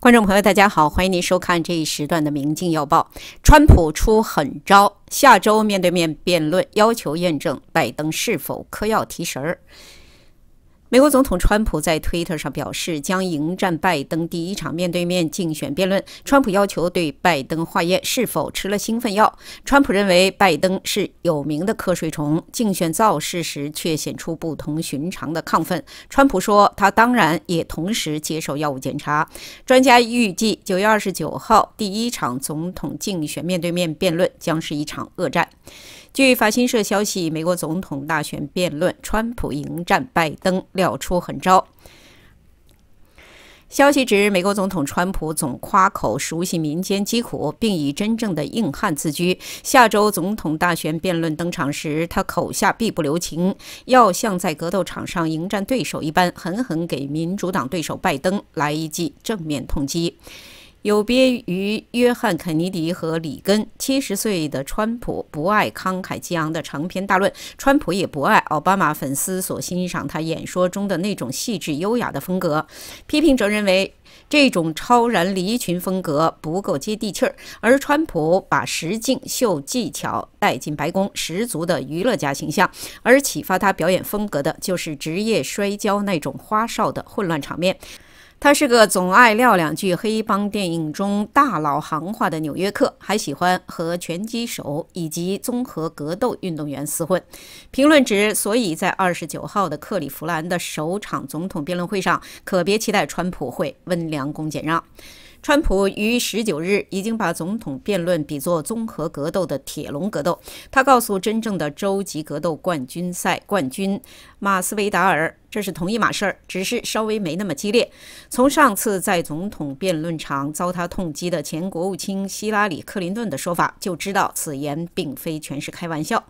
观众朋友，大家好，欢迎您收看这一时段的《明镜要报》。川普出狠招，下周面对面辩论，要求验证拜登是否嗑药提神儿。美国总统川普在推特上表示，将迎战拜登第一场面对面竞选辩论。川普要求对拜登化验是否吃了兴奋药。川普认为拜登是有名的瞌睡虫，竞选造势时却显出不同寻常的亢奋。川普说，他当然也同时接受药物检查。专家预计，九月二十九号第一场总统竞选面对面辩论将是一场恶战。据法新社消息，美国总统大选辩论，川普迎战拜登，撂出狠招。消息指，美国总统川普总夸口熟悉民间疾苦，并以真正的硬汉自居。下周总统大选辩论登场时，他口下必不留情，要像在格斗场上迎战对手一般，狠狠给民主党对手拜登来一记正面痛击。有别于约翰·肯尼迪和里根，七十岁的川普不爱慷慨激昂的长篇大论，川普也不爱奥巴马粉丝所欣赏他演说中的那种细致优雅的风格。批评者认为，这种超然离群风格不够接地气儿，而川普把实境秀技巧带进白宫，十足的娱乐家形象。而启发他表演风格的就是职业摔跤那种花哨的混乱场面。他是个总爱撂两句黑帮电影中大佬行话的纽约客，还喜欢和拳击手以及综合格斗运动员厮混。评论指，所以在二十九号的克利夫兰的首场总统辩论会上，可别期待川普会温良恭俭让。川普于十九日已经把总统辩论比作综合格斗的铁笼格斗。他告诉真正的洲级格斗冠军赛冠军马斯维达尔，这是同一码事儿，只是稍微没那么激烈。从上次在总统辩论场遭他痛击的前国务卿希拉里·克林顿的说法，就知道此言并非全是开玩笑。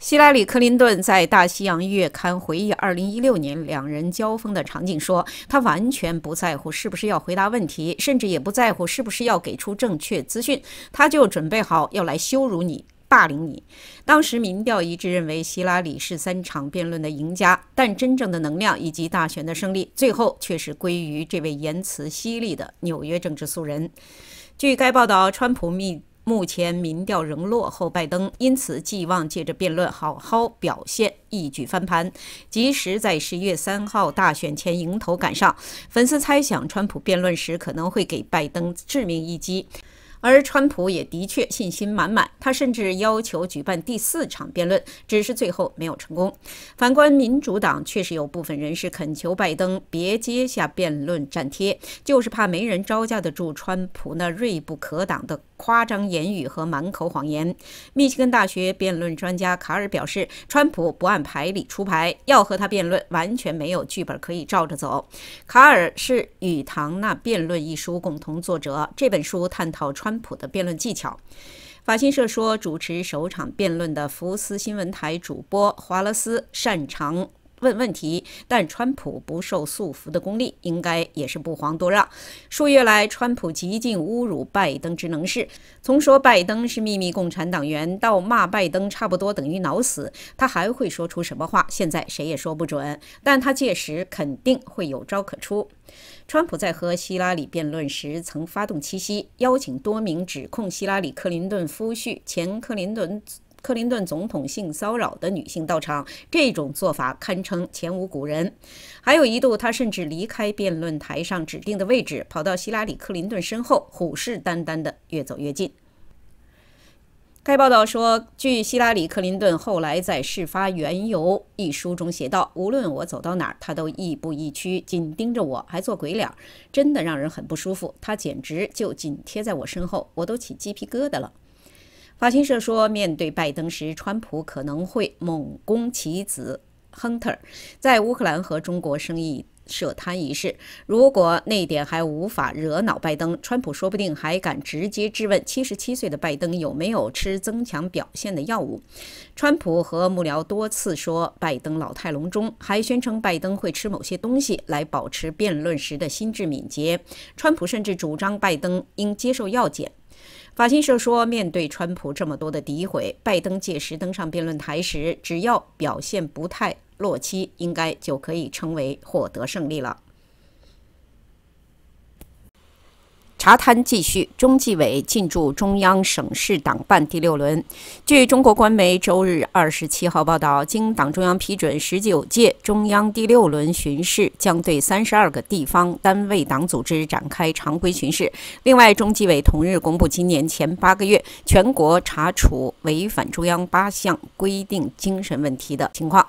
希拉里·克林顿在《大西洋月刊》回忆二零一六年两人交锋的场景，说：“他完全不在乎是不是要回答问题，甚至也不在乎是不是要给出正确资讯，他就准备好要来羞辱你、霸凌你。”当时民调一致认为希拉里是三场辩论的赢家，但真正的能量以及大选的胜利，最后却是归于这位言辞犀利的纽约政治素人。据该报道，川普密。目前民调仍落后拜登，因此寄望借着辩论好好表现，一举翻盘，即使在十月三号大选前迎头赶上。粉丝猜想，川普辩论时可能会给拜登致命一击，而川普也的确信心满满，他甚至要求举办第四场辩论，只是最后没有成功。反观民主党，确实有部分人士恳求拜登别接下辩论战帖，就是怕没人招架得住川普那锐不可挡的。夸张言语和满口谎言。密歇根大学辩论专家卡尔表示，川普不按牌理出牌，要和他辩论完全没有剧本可以照着走。卡尔是《与唐纳辩论》一书共同作者，这本书探讨川普的辩论技巧。法新社说，主持首场辩论的福斯新闻台主播华勒斯擅长。问问题，但川普不受束缚的功力，应该也是不遑多让。数月来，川普极尽侮辱拜登之能事，从说拜登是秘密共产党员，到骂拜登差不多等于脑死，他还会说出什么话？现在谁也说不准。但他届时肯定会有招可出。川普在和希拉里辩论时，曾发动七夕，邀请多名指控希拉里克林顿夫婿前克林顿。克林顿总统性骚扰的女性到场，这种做法堪称前无古人。还有一度，他甚至离开辩论台上指定的位置，跑到希拉里·克林顿身后，虎视眈眈地越走越近。该报道说，据希拉里·克林顿后来在《事发缘由》一书中写道：“无论我走到哪儿，他都亦步亦趋，紧盯着我，还做鬼脸，真的让人很不舒服。他简直就紧贴在我身后，我都起鸡皮疙瘩了。”法新社说，面对拜登时，川普可能会猛攻其子亨特，在乌克兰和中国生意涉贪一事。如果那点还无法惹恼拜登，川普说不定还敢直接质问七十七岁的拜登有没有吃增强表现的药物。川普和幕僚多次说拜登老态龙钟，还宣称拜登会吃某些东西来保持辩论时的心智敏捷。川普甚至主张拜登应接受药检。法新社说，面对川普这么多的诋毁，拜登届时登上辩论台时，只要表现不太落期，应该就可以称为获得胜利了。查摊继续，中纪委进驻中央省市党办第六轮。据中国官媒周日二十七号报道，经党中央批准，十九届中央第六轮巡视将对三十二个地方单位党组织展开常规巡视。另外，中纪委同日公布今年前八个月全国查处违反中央八项规定精神问题的情况。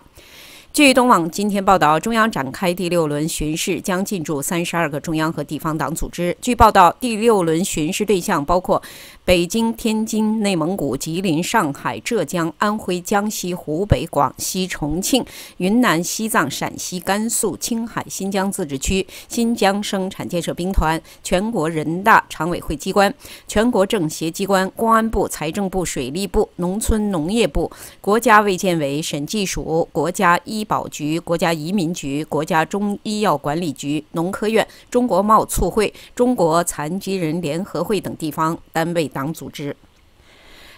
据东网今天报道，中央展开第六轮巡视，将进驻三十二个中央和地方党组织。据报道，第六轮巡视对象包括。北京、天津、内蒙古、吉林、上海、浙江、安徽、江西、湖北、广西、重庆、云南、西藏、陕西、甘肃、青海、新疆自治区、新疆生产建设兵团、全国人大常委会机关、全国政协机关、公安部、财政部、水利部、农村农业部、国家卫健委、审计署、国家医保局、国家移民局、国家中医药管理局、农科院、中国贸促会、中国残疾人联合会等地方单位。党组织。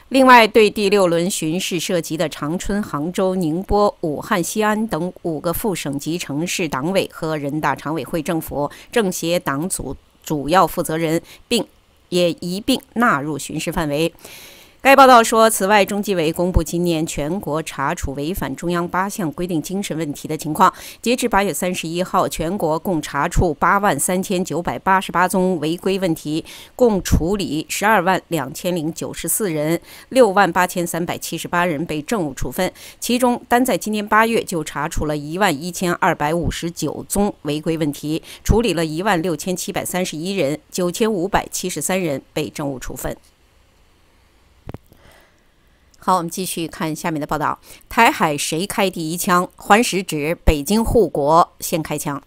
另外，对第六轮巡视涉及的长春、杭州、宁波、武汉、西安等五个副省级城市党委和人大常委会、政府、政协党组主要负责人，并也一并纳入巡视范围。该报道说，此外，中纪委公布今年全国查处违反中央八项规定精神问题的情况。截至八月三十一号，全国共查处八万三千九百八十八宗违规问题，共处理十二万两千零九十四人，六万八千三百七十八人被政务处分。其中，单在今年八月就查处了一万一千二百五十九宗违规问题，处理了一万六千七百三十一人，九千五百七十三人被政务处分。好，我们继续看下面的报道。台海谁开第一枪？环视指北京护国先开枪。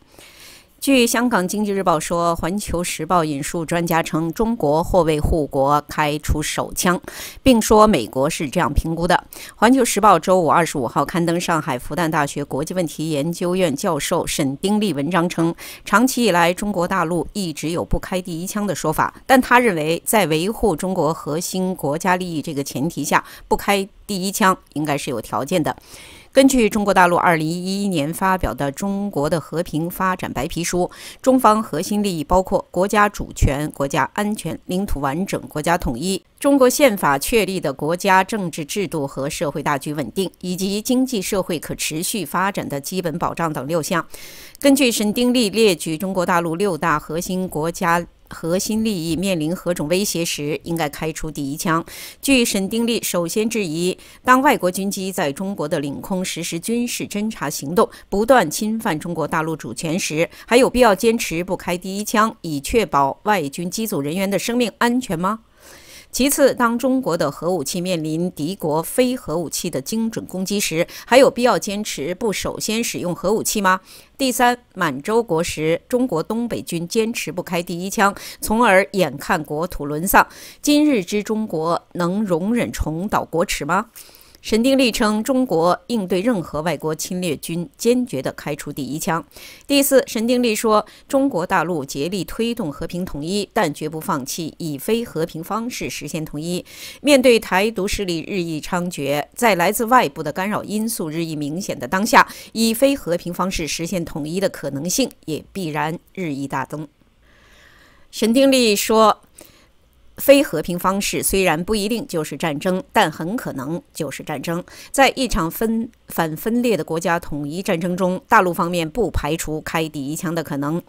据香港经济日报说，《环球时报》引述专家称，中国或为护国开出手枪，并说美国是这样评估的。《环球时报》周五二十五号刊登上海复旦大学国际问题研究院教授沈丁立文章称，长期以来，中国大陆一直有不开第一枪的说法，但他认为，在维护中国核心国家利益这个前提下，不开。第一枪应该是有条件的。根据中国大陆二零一一年发表的《中国的和平发展白皮书》，中方核心利益包括国家主权、国家安全、领土完整、国家统一、中国宪法确立的国家政治制度和社会大局稳定以及经济社会可持续发展的基本保障等六项。根据沈丁立列举，中国大陆六大核心国家。核心利益面临何种威胁时，应该开出第一枪？据沈定力首先质疑：当外国军机在中国的领空实施军事侦察行动，不断侵犯中国大陆主权时，还有必要坚持不开第一枪，以确保外军机组人员的生命安全吗？其次，当中国的核武器面临敌国非核武器的精准攻击时，还有必要坚持不首先使用核武器吗？第三，满洲国时，中国东北军坚持不开第一枪，从而眼看国土沦丧。今日之中国，能容忍重蹈国耻吗？沈定立称，中国应对任何外国侵略军坚决地开出第一枪。第四，沈定立说，中国大陆竭力推动和平统一，但绝不放弃以非和平方式实现统一。面对台独势力日益猖獗，在来自外部的干扰因素日益明显的当下，以非和平方式实现统一的可能性也必然日益大增。沈定立说。非和平方式虽然不一定就是战争，但很可能就是战争。在一场分反分裂的国家统一战争中，大陆方面不排除开第一枪的可能。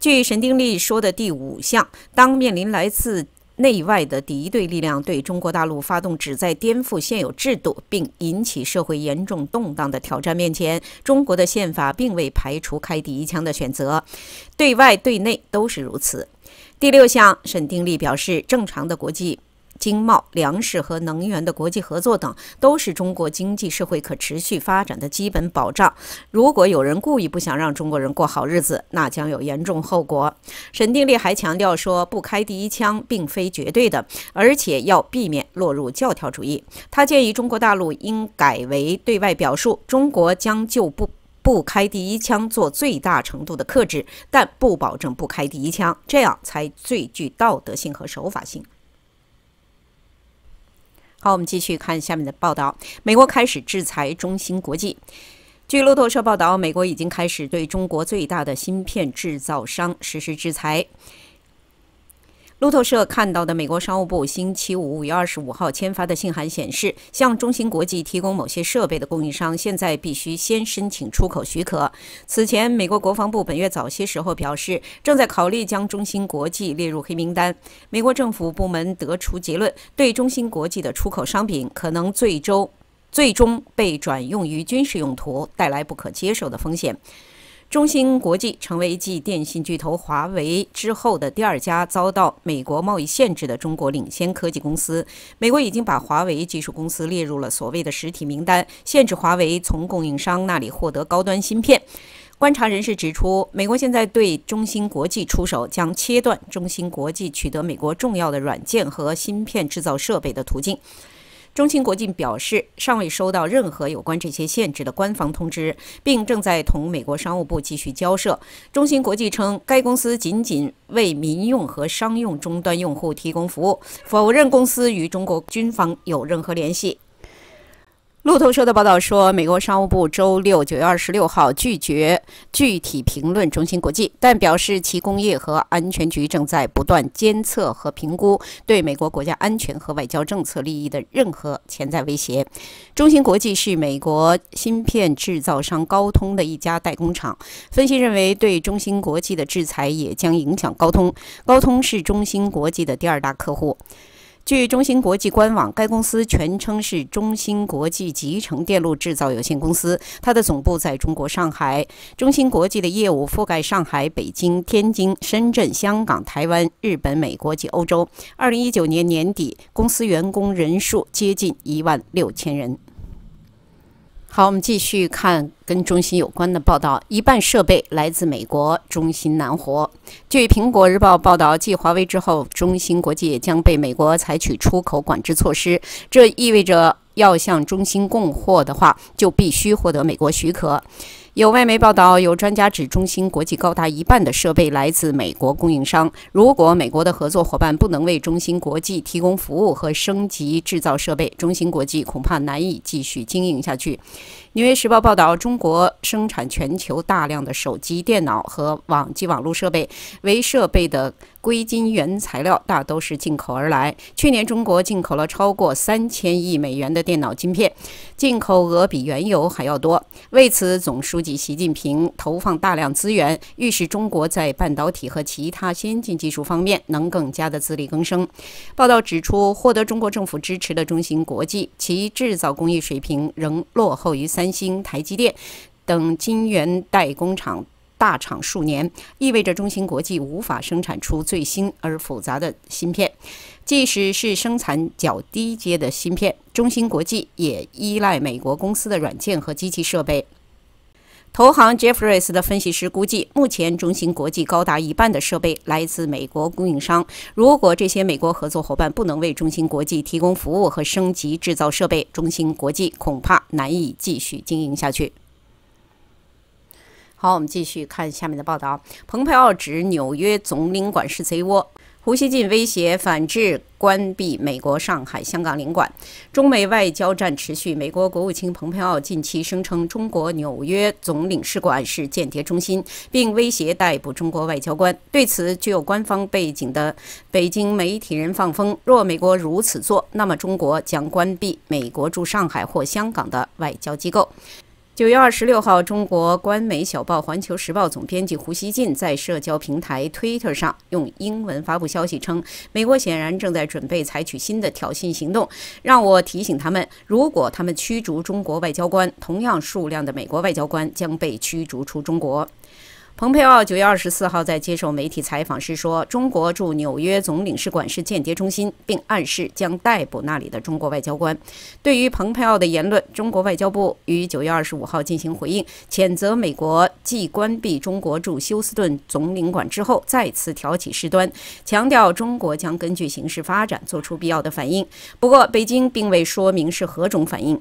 据沈定立说的第五项，当面临来自内外的敌对力量对中国大陆发动旨在颠覆现有制度并引起社会严重动荡的挑战面前，中国的宪法并未排除开第一枪的选择，对外对内都是如此。第六项，沈定立表示，正常的国际经贸、粮食和能源的国际合作等，都是中国经济社会可持续发展的基本保障。如果有人故意不想让中国人过好日子，那将有严重后果。沈定立还强调说，不开第一枪并非绝对的，而且要避免落入教条主义。他建议中国大陆应改为对外表述：中国将就不。不开第一枪，做最大程度的克制，但不保证不开第一枪，这样才最具道德性和守法性。好，我们继续看下面的报道：美国开始制裁中芯国际。据路透社报道，美国已经开始对中国最大的芯片制造商实施制裁。路透社看到的美国商务部星期五五月二十五号签发的信函显示，向中芯国际提供某些设备的供应商现在必须先申请出口许可。此前，美国国防部本月早些时候表示，正在考虑将中芯国际列入黑名单。美国政府部门得出结论，对中芯国际的出口商品可能最终最终被转用于军事用途，带来不可接受的风险。中芯国际成为继电信巨头华为之后的第二家遭到美国贸易限制的中国领先科技公司。美国已经把华为技术公司列入了所谓的实体名单，限制华为从供应商那里获得高端芯片。观察人士指出，美国现在对中芯国际出手，将切断中芯国际取得美国重要的软件和芯片制造设备的途径。中芯国际表示，尚未收到任何有关这些限制的官方通知，并正在同美国商务部继续交涉。中芯国际称，该公司仅仅为民用和商用终端用户提供服务，否认公司与中国军方有任何联系。路透社的报道说，美国商务部周六九月二十六号拒绝具体评论中芯国际，但表示其工业和安全局正在不断监测和评估对美国国家安全和外交政策利益的任何潜在威胁。中芯国际是美国芯片制造商高通的一家代工厂。分析认为，对中芯国际的制裁也将影响高通。高通是中芯国际的第二大客户。据中芯国际官网，该公司全称是中芯国际集成电路制造有限公司，它的总部在中国上海。中芯国际的业务覆盖上海、北京、天津、深圳、香港、台湾、日本、美国及欧洲。二零一九年年底，公司员工人数接近一万六千人。好，我们继续看跟中兴有关的报道。一半设备来自美国，中兴难活。据《苹果日报》报道，继华为之后，中芯国际也将被美国采取出口管制措施。这意味着，要向中芯供货的话，就必须获得美国许可。有外媒报道，有专家指，中芯国际高达一半的设备来自美国供应商。如果美国的合作伙伴不能为中芯国际提供服务和升级制造设备，中芯国际恐怕难以继续经营下去。纽约时报报道，中国生产全球大量的手机、电脑和网际网络设备，为设备的。硅晶原材料大都是进口而来。去年中国进口了超过三千亿美元的电脑晶片，进口额比原油还要多。为此，总书记习近平投放大量资源，预示中国在半导体和其他先进技术方面能更加的自力更生。报道指出，获得中国政府支持的中芯国际，其制造工艺水平仍落后于三星、台积电等晶圆代工厂。大厂数年意味着中芯国际无法生产出最新而复杂的芯片，即使是生产较低阶的芯片，中芯国际也依赖美国公司的软件和机器设备。投行 j e f f r i e s 的分析师估计，目前中芯国际高达一半的设备来自美国供应商。如果这些美国合作伙伴不能为中芯国际提供服务和升级制造设备，中芯国际恐怕难以继续经营下去。好，我们继续看下面的报道。蓬佩奥指纽约总领馆是贼窝，胡锡进威胁反制关闭美国上海、香港领馆。中美外交战持续，美国国务卿蓬佩奥近期声称中国纽约总领事馆是间谍中心，并威胁逮捕中国外交官。对此，具有官方背景的北京媒体人放风：若美国如此做，那么中国将关闭美国驻上海或香港的外交机构。九月二十六号，中国官媒小报《环球时报》总编辑胡锡进在社交平台 Twitter 上用英文发布消息称：“美国显然正在准备采取新的挑衅行动，让我提醒他们，如果他们驱逐中国外交官，同样数量的美国外交官将被驱逐出中国。”蓬佩奥九月二十四号在接受媒体采访时说：“中国驻纽约总领事馆是间谍中心，并暗示将逮捕那里的中国外交官。”对于蓬佩奥的言论，中国外交部于九月二十五号进行回应，谴责美国继关闭中国驻休斯顿总领馆之后再次挑起事端，强调中国将根据形势发展做出必要的反应。不过，北京并未说明是何种反应。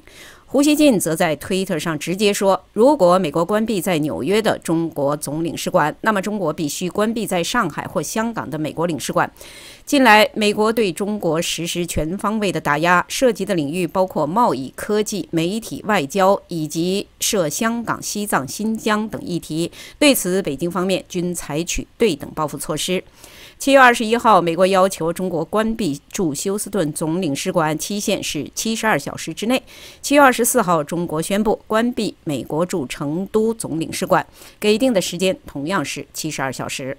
胡锡进则在推特上直接说：“如果美国关闭在纽约的中国总领事馆，那么中国必须关闭在上海或香港的美国领事馆。”近来，美国对中国实施全方位的打压，涉及的领域包括贸易、科技、媒体、外交以及涉香港、西藏、新疆等议题。对此，北京方面均采取对等报复措施。七月二十一号，美国要求中国关闭驻休斯顿总领事馆，期限是七十二小时之内。七月二十四号，中国宣布关闭美国驻成都总领事馆，给定的时间同样是七十二小时。